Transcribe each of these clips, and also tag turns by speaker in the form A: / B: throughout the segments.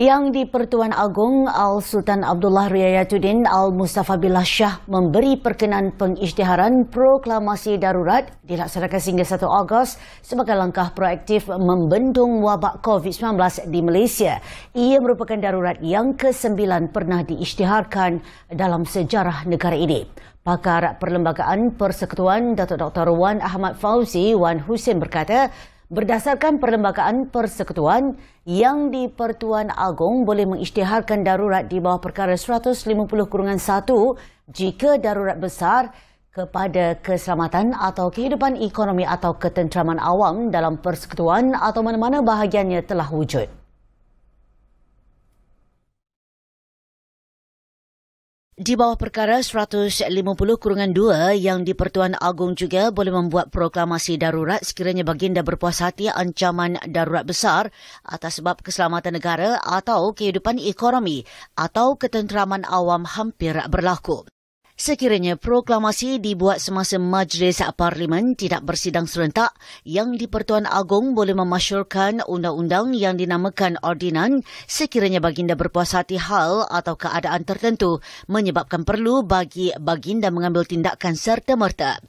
A: Yang di Pertuan Agong Al Sultan Abdullah Riayatuddin Al Mustafa Billah Shah memberi perkenan pengisytiharan proklamasi darurat dilaksanakan sehingga 1 Ogos sebagai langkah proaktif membendung wabak COVID-19 di Malaysia. Ia merupakan darurat yang ke-9 pernah diisytiharkan dalam sejarah negara ini. Pakar Perlembagaan Persekutuan Datuk Dr. Wan Ahmad Fauzi Wan Hussein berkata, Berdasarkan Perlembagaan Persekutuan, Yang di-Pertuan Agong boleh mengisytiharkan darurat di bawah perkara 150-1 jika darurat besar kepada keselamatan atau kehidupan ekonomi atau ketenteraman awam dalam persekutuan atau mana-mana bahagiannya telah wujud. Di bawah perkara 150-2 yang di Pertuan Agong juga boleh membuat proklamasi darurat sekiranya baginda berpuas hati ancaman darurat besar atas sebab keselamatan negara atau kehidupan ekonomi atau ketenteraman awam hampir berlaku. Sekiranya proklamasi dibuat semasa majlis parlimen tidak bersidang serentak, yang di-Pertuan Agong boleh memasyurkan undang-undang yang dinamakan ordinan sekiranya baginda berpuas hati hal atau keadaan tertentu menyebabkan perlu bagi baginda mengambil tindakan serta-merta.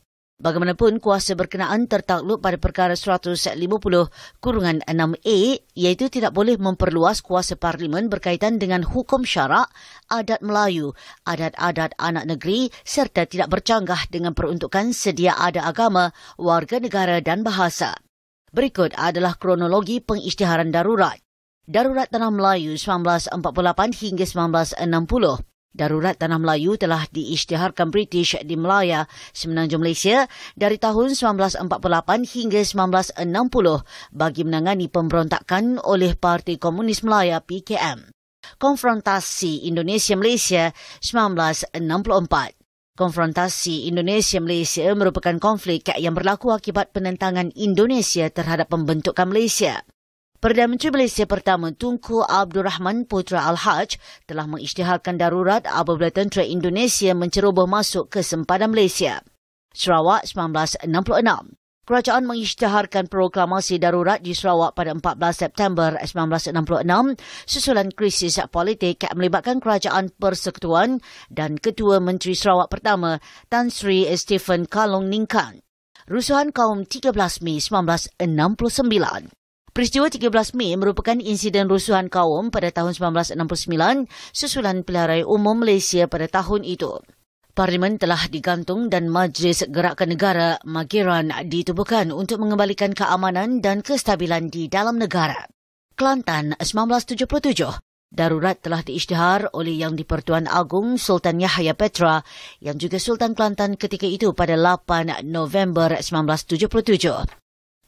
A: Bagaimanapun, kuasa berkenaan tertakluk pada perkara 150 kurungan 6A iaitu tidak boleh memperluas kuasa Parlimen berkaitan dengan hukum syarak, adat Melayu, adat-adat anak negeri serta tidak bercanggah dengan peruntukan sedia ada agama, warga negara dan bahasa. Berikut adalah kronologi pengisytiharan darurat. Darurat Tanah Melayu 1948 hingga 1960. Darurat Tanah Melayu telah diisytiharkan British di Melaya, Semenanjung Malaysia dari tahun 1948 hingga 1960 bagi menangani pemberontakan oleh Parti Komunis Melaya PKM. Konfrontasi Indonesia-Malaysia 1964 Konfrontasi Indonesia-Malaysia merupakan konflik yang berlaku akibat penentangan Indonesia terhadap pembentukan Malaysia. Perdana Menteri Malaysia Pertama Tunku Abdul Rahman Putra Al-Haj telah mengisytiharkan darurat apabila tentera Indonesia menceroboh masuk ke sempadan Malaysia. Sarawak 1966 Kerajaan mengisytiharkan proklamasi darurat di Sarawak pada 14 September 1966 susulan krisis politik yang melibatkan Kerajaan Persekutuan dan Ketua Menteri Sarawak Pertama Tan Sri Stephen Kalong Ningkan. Rusuhan kaum 13 Mei 1969 Peristiwa 13 Mei merupakan insiden rusuhan kaum pada tahun 1969 susulan pilihan raya umum Malaysia pada tahun itu. Parlimen telah digantung dan Majlis Gerakan Negara Magiran ditubuhkan untuk mengembalikan keamanan dan kestabilan di dalam negara. Kelantan 1977, darurat telah diisytihar oleh Yang Dipertuan Agung Sultan Yahya Petra yang juga Sultan Kelantan ketika itu pada 8 November 1977.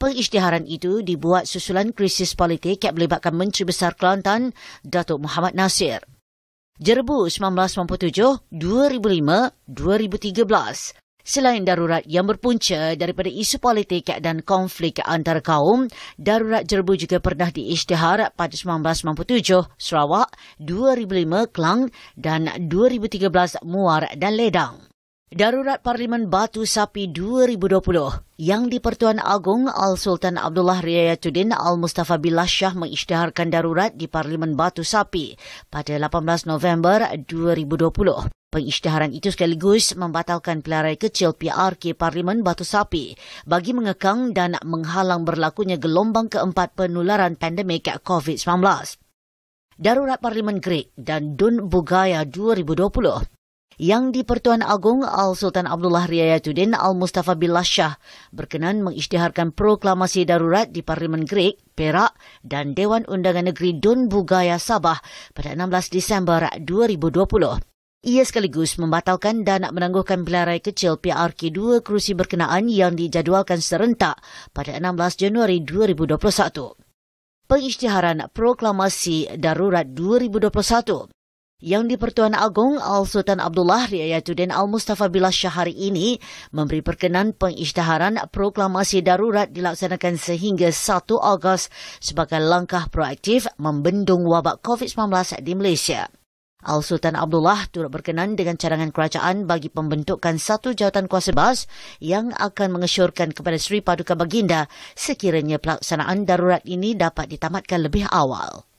A: Pengisytiharan itu dibuat susulan krisis politik yang melibatkan Menteri Besar Kelantan, Datuk Muhammad Nasir. Jerebu 1997, 2005, 2013. Selain darurat yang berpunca daripada isu politik dan konflik antara kaum, darurat Jerebu juga pernah diisytihar pada 1997 Sarawak, 2005 Kelang dan 2013 Muar dan Ledang. Darurat Parlimen Batu Sapi 2020 yang di-Pertuan Agong Al-Sultan Abdullah Riayatuddin Al-Mustafa Billah Shah mengisytiharkan darurat di Parlimen Batu Sapi pada 18 November 2020. Pengisytiharan itu sekaligus membatalkan pelarai kecil PRK Parlimen Batu Sapi bagi mengekang dan menghalang berlakunya gelombang keempat penularan pandemik COVID-19. Darurat Parlimen Greek dan Dun Bugaya 2020 yang di Pertuan Agong Al Sultan Abdullah Riayatuddin Al Mustafa Billah Shah berkenan mengisytiharkan proklamasi darurat di Parlimen Greek, Perak dan Dewan Undangan Negeri Dun Bugaya Sabah pada 16 Disember 2020. Ia sekaligus membatalkan dan nak menangguhkan pelarai kecil PRK 2 kerusi berkenaan yang dijadualkan serentak pada 16 Januari 2021. Pengisytiharan Proklamasi Darurat 2021 yang di-Pertuan Agong Al-Sultan Abdullah Riayatuddin Al-Mustafa Billah Syahari ini memberi perkenan pengisytaharan proklamasi darurat dilaksanakan sehingga 1 Ogos sebagai langkah proaktif membendung wabak COVID-19 di Malaysia. Al-Sultan Abdullah turut berkenan dengan cadangan kerajaan bagi pembentukan satu jawatan kuasa bas yang akan mengesyorkan kepada Sri Paduka Baginda sekiranya pelaksanaan darurat ini dapat ditamatkan lebih awal.